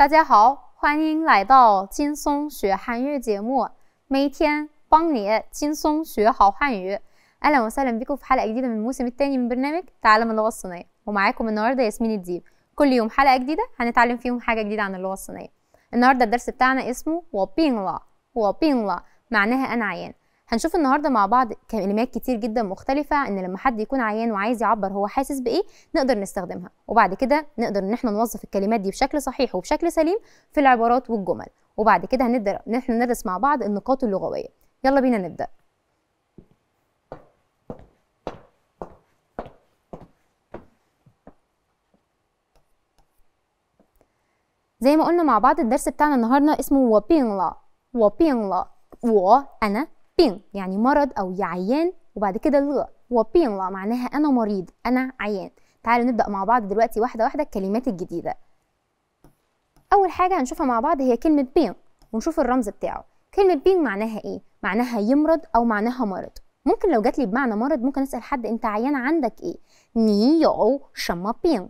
大家好，欢迎来到轻松学汉语节目，每天帮你轻松学好汉语。اهلا وسهلا بكم في حلقه جديده من الموسم الثاني من برنامج تعلم اللغه الصينيه ومعاكم النهارده ياسمين الديب كل يوم حلقه جديده هنتعلم فيهم حاجه جديده عن اللغه الصينيه النهارده الدرس بتاعنا اسمه وبينلا وبينلا معناها انا عيان هنشوف النهارده مع بعض كلمات كتير جدا مختلفه ان لما حد يكون عيان وعايز يعبر هو حاسس بايه نقدر نستخدمها وبعد كده نقدر ان احنا نوظف الكلمات دي بشكل صحيح وبشكل سليم في العبارات والجمل وبعد كده هنقدر ان احنا ندرس مع بعض النقاط اللغويه يلا بينا نبدا زي ما قلنا مع بعض الدرس بتاعنا النهارده اسمه وبينلا وبينلا و انا بين يعني مرض أو عيان وبعد كده لغة وبين لا معناها أنا مريض أنا عيان تعالوا نبدأ مع بعض دلوقتي واحدة واحدة الكلمات الجديدة أول حاجة هنشوفها مع بعض هي كلمة بين ونشوف الرمز بتاعه كلمة بين معناها إيه؟ معناها يمرض أو معناها مرض ممكن لو جات لي بمعنى مرض ممكن أسأل حد أنت عيان عندك إيه؟ ني يو شما بين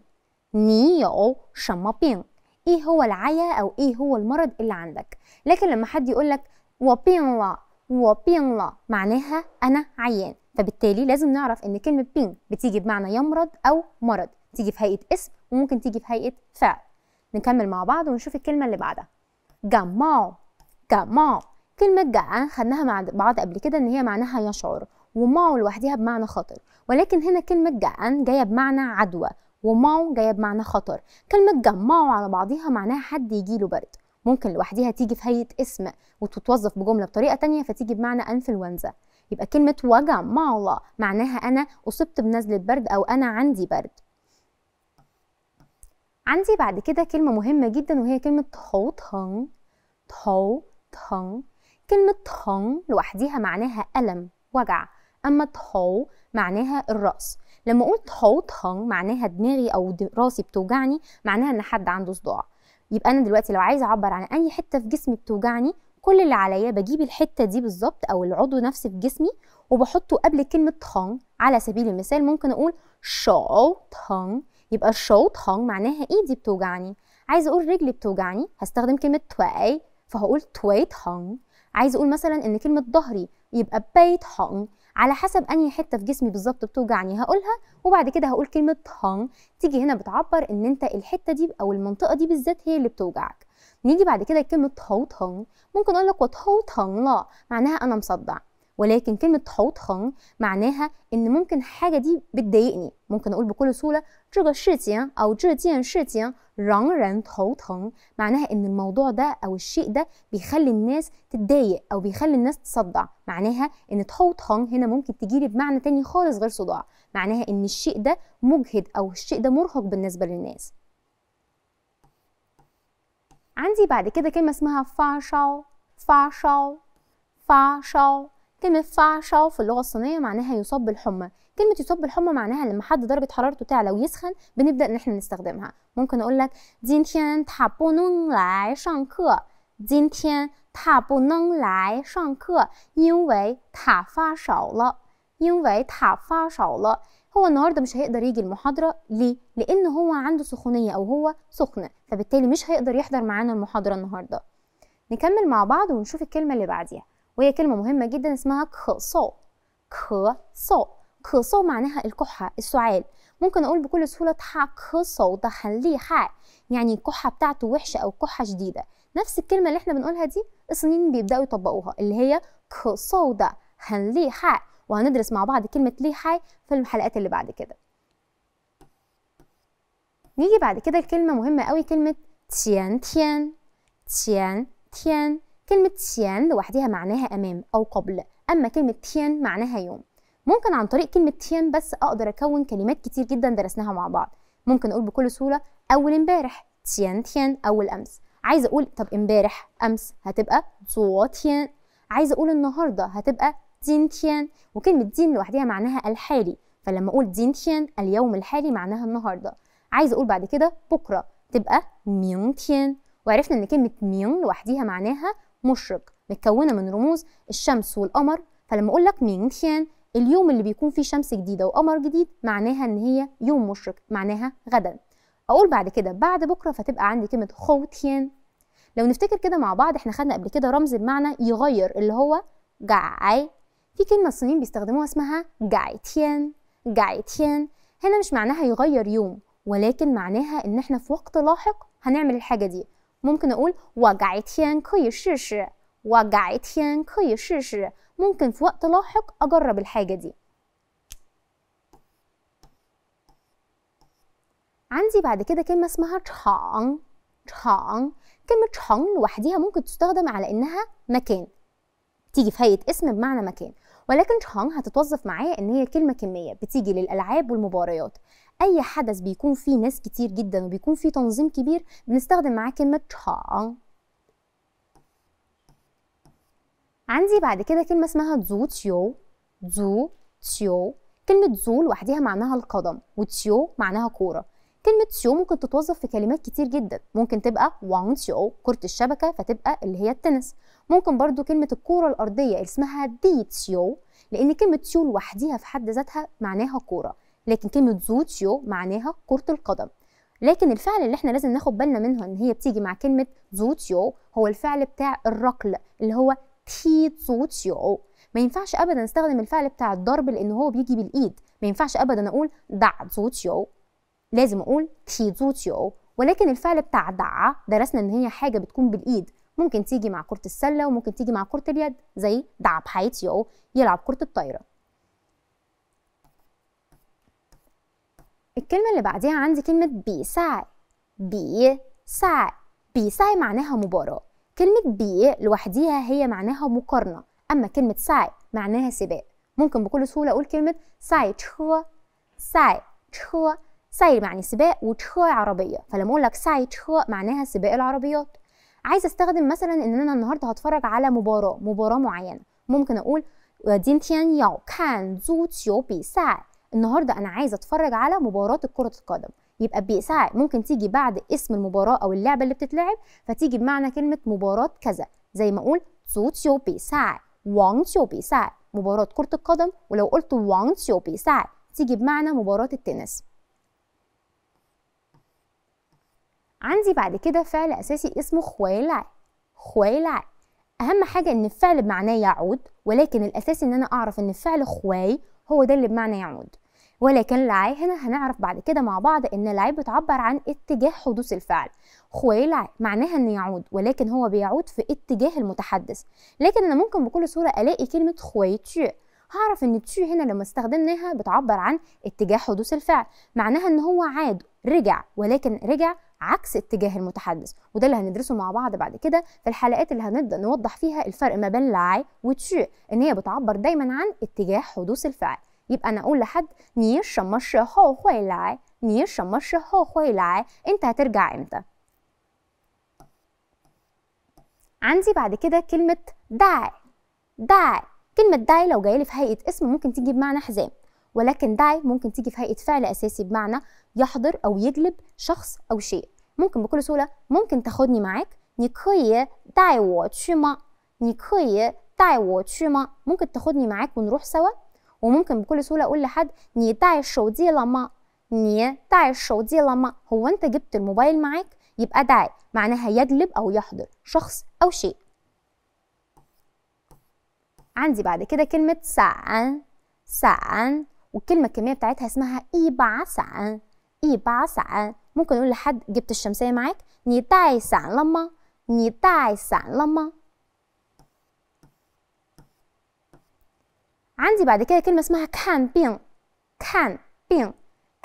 ني يو شما بين إيه هو العيا أو إيه هو المرض اللي عندك لكن لما حد لك وبين لا وبينلا معناها أنا عيان فبالتالي لازم نعرف إن كلمة بين بتيجي بمعنى يمرض أو مرض تيجي في هيئة اسم وممكن تيجي في هيئة فعل نكمل مع بعض ونشوف الكلمة اللي بعدها جماو جماو كلمة جاء خدناها مع بعض قبل كده إن هي معناها يشعر وماو لوحدها بمعنى خطر ولكن هنا كلمة جاء جاية بمعنى عدوى وماو جاية بمعنى خطر كلمة جماو على بعضها معناها حد يجيله برد ممكن لوحديها تيجي في هيئه اسم وتتوظف بجمله بطريقه تانية فتيجي بمعنى انفلونزا يبقى كلمه وجع مع الله معناها انا اصبت بنزله برد او انا عندي برد عندي بعد كده كلمة مهمة جدا وهي كلمة تهو تهن تهو تهن كلمة تهن لوحديها معناها ألم وجع أما تهو معناها الرأس لما أقول تهو تهن معناها دماغي أو راسي بتوجعني معناها إن حد عنده صداع يبقى انا دلوقتي لو عايزه اعبر عن اي حته في جسمي بتوجعني كل اللي عليا بجيب الحته دي بالظبط او العضو نفسه في جسمي وبحطه قبل كلمه تخان على سبيل المثال ممكن اقول شو تخان يبقى شو تخان معناها ايدي بتوجعني عايزه اقول رجلي بتوجعني هستخدم كلمه تواي فهقول تواي تخان عايزه اقول مثلا ان كلمه ظهري يبقى بيت تخان على حسب انهي حته في جسمي بالظبط بتوجعني هقولها وبعد كده هقول كلمه هان تيجي هنا بتعبر ان انت الحته دي او المنطقه دي بالذات هي اللي بتوجعك نيجي بعد كده لكلمه هوت تانج ممكن اقول لك هوت هو لا معناها انا مصدع ولكن كلمة حوت توتخن معناها إن ممكن حاجة دي بتضايقني ممكن أقول بكل سهولة 这个事情 أو 这件事情让人头疼 معناها إن الموضوع ده أو الشيء ده بيخلي الناس تتضايق أو بيخلي الناس تصدع معناها إن توتخن هنا ممكن تجيلي بمعنى تاني خالص غير صداع معناها إن الشيء ده مجهد أو الشيء ده مرهق بالنسبة للناس عندي بعد كده كلمة اسمها فاشاو فاشاو فاشاو كلمة شاو في اللغة الصينية معناها يصب بالحمى كلمة يصب الحمى معناها لما حد درجة حرارته تعلى ويسخن بنبدأ إن إحنا نستخدمها ممكن أقول لك دين تيان تحبو نون لاي شان كو دين تيان تحبو نون لاي شان كو ينوي تا فعشاو لا ينوي تا فعشاو لا هو النهارده مش هيقدر يجي المحاضره ليه لان هو عنده سخونيه او هو سخن فبالتالي مش هيقدر يحضر معانا المحاضره النهارده نكمل مع بعض ونشوف الكلمه اللي بعديها وهي كلمة مهمة جدا اسمها كصو كصو كصو معناها الكحة السعال ممكن أقول بكل سهولة تحا كصو ده حلي حا يعني الكحة بتاعته وحشة أو كحة شديدة نفس الكلمة اللي احنا بنقولها دي الصينيين بيبدأوا يطبقوها اللي هي كصو ده حلي حا وهندرس مع بعض كلمة لي حا في الحلقات اللي بعد كده نيجي بعد كده الكلمة مهمة قوي كلمة تيان تيان تيان تيان كلمة تيان لوحدها معناها أمام أو قبل أما كلمة تيان معناها يوم ممكن عن طريق كلمة تيان بس أقدر أكون كلمات كتير جدا درسناها مع بعض ممكن أقول بكل سهولة أول امبارح تيان تيان أول أمس عايزة أقول طب امبارح أمس هتبقى زوا تيان عايزة أقول النهاردة هتبقى دين تيان وكلمة دين لوحدها معناها الحالي فلما أقول دين تيان اليوم الحالي معناها النهاردة عايزة أقول بعد كده بكرة تبقى ميون تيان وعرفنا إن كلمة ميون لوحديها معناها مشرق متكونه من رموز الشمس والقمر فلما اقول لك مين تيان اليوم اللي بيكون فيه شمس جديده وقمر جديد معناها ان هي يوم مشرق معناها غدا اقول بعد كده بعد بكره فتبقى عندي كلمه خو تيان لو نفتكر كده مع بعض احنا خدنا قبل كده رمز بمعنى يغير اللي هو جعاي في كلمه الصينيين بيستخدموها اسمها جاي تيان جاي تيان هنا مش معناها يغير يوم ولكن معناها ان احنا في وقت لاحق هنعمل الحاجه دي ممكن أقول وجعتين شيشي وجعتين شيشي ممكن في وقت لاحق أجرب الحاجة دي عندي بعد كده كلمة اسمها تشانغ تشانغ كلمة تشانغ لوحديها ممكن تستخدم على إنها مكان تيجي في هيئة اسم بمعنى مكان ولكن تشانغ هتتوظف معايا إن هي كلمة كمية بتيجي للألعاب والمباريات اي حدث بيكون فيه ناس كتير جدا وبيكون فيه تنظيم كبير بنستخدم معاه كلمه تشا عندي بعد كده كلمه اسمها زو تيو زو تيو كلمة زو لوحدها معناها القدم وتيو معناها كورة كلمة تيو ممكن تتوظف في كلمات كتير جدا ممكن تبقى وان تيو كرة الشبكة فتبقى اللي هي التنس ممكن برضو كلمة الكورة الأرضية اسمها دي تيو لأن كلمة تيو لوحديها في حد ذاتها معناها كورة لكن كلمه زوتشيو معناها كره القدم لكن الفعل اللي احنا لازم ناخد بالنا منه ان هي بتيجي مع كلمه زوتشيو هو الفعل بتاع الركل اللي هو تي زوتشيو ما ينفعش ابدا استخدم الفعل بتاع الضرب لان هو بيجي بالايد ما ينفعش ابدا اقول دع زوتشيو لازم اقول تي زوتشيو ولكن الفعل بتاع دع درسنا ان هي حاجه بتكون بالايد ممكن تيجي مع كره السله وممكن تيجي مع كره اليد زي دع بحيتيو يلعب كره الطايره الكلمة اللي بعديها عندي كلمة بي بي ساع بي ساع معناها مباراة كلمة بي لوحديها هي معناها مقارنة أما كلمة ساع معناها سباق ممكن بكل سهولة أقول كلمة ساي تشو ساي تشو ساي يعني سباق وتشو عربية فلما أقول لك ساي تشو معناها سباق العربيات عايز استخدم مثلا ان انا النهارده هتفرج على مباراه مباراه معينه ممكن اقول يو كان زو بي ساي النهارده انا عايزه اتفرج على مباراه كره القدم يبقى بيساعد ممكن تيجي بعد اسم المباراه او اللعبه اللي بتتلعب فتيجي بمعنى كلمه مباراه كذا زي ما اقول تسو تشو بيساع وانغ تشو بيساع مباراه كره القدم ولو قلت وانغ تشو بيساع تيجي بمعنى مباراه التنس عندي بعد كده فعل اساسي اسمه خويلع خويلع اهم حاجه ان الفعل بمعناه يعود ولكن الاساسي ان انا اعرف ان الفعل خواي هو ده اللي بمعنى يعود ولكن العاء هنا هنعرف بعد كده مع بعض ان العاء بتعبر عن اتجاه حدوث الفعل خويلع معناها ان يعود ولكن هو بيعود في اتجاه المتحدث لكن انا ممكن بكل صوره الاقي كلمه خويتشو هعرف ان تشو هنا لما استخدمناها بتعبر عن اتجاه حدوث الفعل معناها ان هو عاد رجع ولكن رجع عكس اتجاه المتحدث وده اللي هندرسه مع بعض بعد كده في الحلقات اللي هنبدا نوضح فيها الفرق ما بين لاي وتشو ان هي بتعبر دايما عن اتجاه حدوث الفعل يبقى أنا أقول لحد لاي أنت هترجع إمتى عندي بعد كده كلمة داي داي كلمة داي لو جايلي في هيئة اسم ممكن تيجي بمعنى حزام ولكن داي ممكن تيجي في هيئة فعل أساسي بمعنى يحضر أو يجلب شخص أو شيء ممكن بكل سهولة ممكن تاخدني معاك ممكن تاخدني معاك ونروح سوا وممكن بكل سهوله اقول لحد ني داي دي لما ني داي دي لما هو انت جبت الموبايل معاك يبقى داي معناها يجلب او يحضر شخص او شيء عندي بعد كده كلمه سعن سعن والكلمه الكميه بتاعتها اسمها ايبع اي ايبع سعن ممكن نقول لحد جبت الشمسيه معاك ني داي سعن لما ني داي سعن لما عندي بعد كده كلمة اسمها كان بين كان بين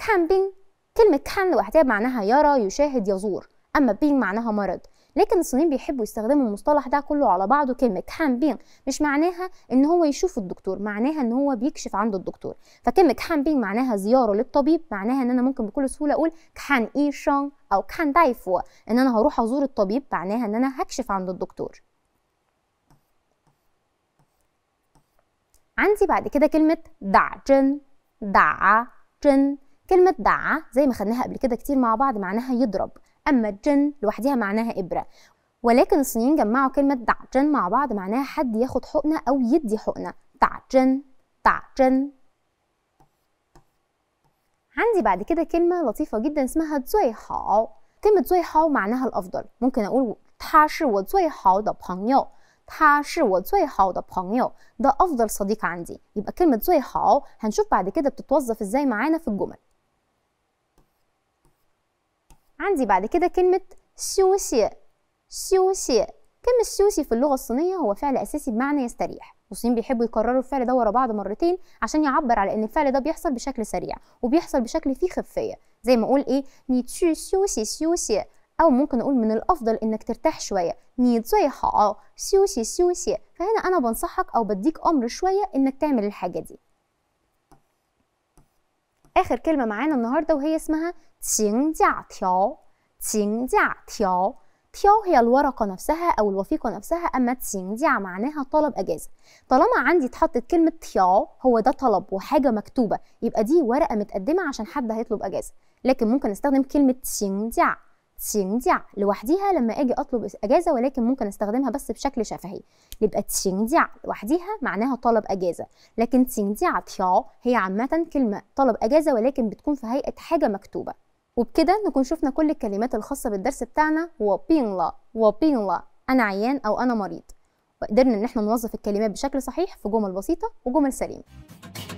كان بين كلمة كان لوحدها معناها يرى يشاهد يزور أما بين معناها مرض لكن الصينيين بيحبوا يستخدموا المصطلح ده كله على بعضه كلمة كان بين مش معناها إن هو يشوف الدكتور معناها إن هو بيكشف عند الدكتور فكلمة كان بين معناها زيارة للطبيب معناها إن أنا ممكن بكل سهولة أقول كان إي إيشان أو كان دايفو إن أنا هروح أزور الطبيب معناها إن أنا هكشف عند الدكتور عندي بعد كده كلمة دع جن دع جن كلمة دع زي ما خدناها قبل كده كتير مع بعض معناها يضرب أما جن لوحدها معناها إبرة ولكن الصينيين جمعوا كلمة جن مع بعض معناها حد ياخد حقنة أو يدي حقنة جن دع جن عندي بعد كده كلمة لطيفة جدا اسمها زوي هاو كلمة زوي هاو معناها الأفضل ممكن أقول 他是我最好的朋友他是我最好的朋友 ده أفضل صديق عندي يبقى كلمة زوي هاو هنشوف بعد كده بتتوظف إزاي معانا في الجمل عندي بعد كده كلمة سوسي سوسي كلمة سوسي في اللغة الصينية هو فعل أساسي بمعنى يستريح الصين بيحبوا يكرروا الفعل ده ورا بعض مرتين عشان يعبر على ان الفعل ده بيحصل بشكل سريع وبيحصل بشكل فيه خفيه زي ما اقول ايه ني تشي سوسي سوسي او ممكن نقول من الافضل انك ترتاح شويه ني اه سيوسي سيوسي فهنا انا بنصحك او بديك امر شويه انك تعمل الحاجه دي اخر كلمه معانا النهارده وهي اسمها تشينج جا تيو تشينج جا تيو تيو هي الورقة نفسها أو الوثيقة نفسها أما تسينج جا معناها طلب أجازة طالما عندي اتحطت كلمة تيو هو ده طلب وحاجة مكتوبة يبقى دي ورقة متقدمة عشان حد هيطلب أجازة لكن ممكن استخدم كلمة تسينج دي تشينجع لوحديها لما اجي اطلب اجازه ولكن ممكن استخدمها بس بشكل شفهي يبقى تشينجع لوحديها معناها طلب اجازه لكن تشينجع تياو هي عامه كلمه طلب اجازه ولكن بتكون في هيئه حاجه مكتوبه وبكده نكون شفنا كل الكلمات الخاصه بالدرس بتاعنا وبينلا وبينلا انا عيان او انا مريض وقدرنا ان احنا نوظف الكلمات بشكل صحيح في جمل بسيطه وجمل سليمه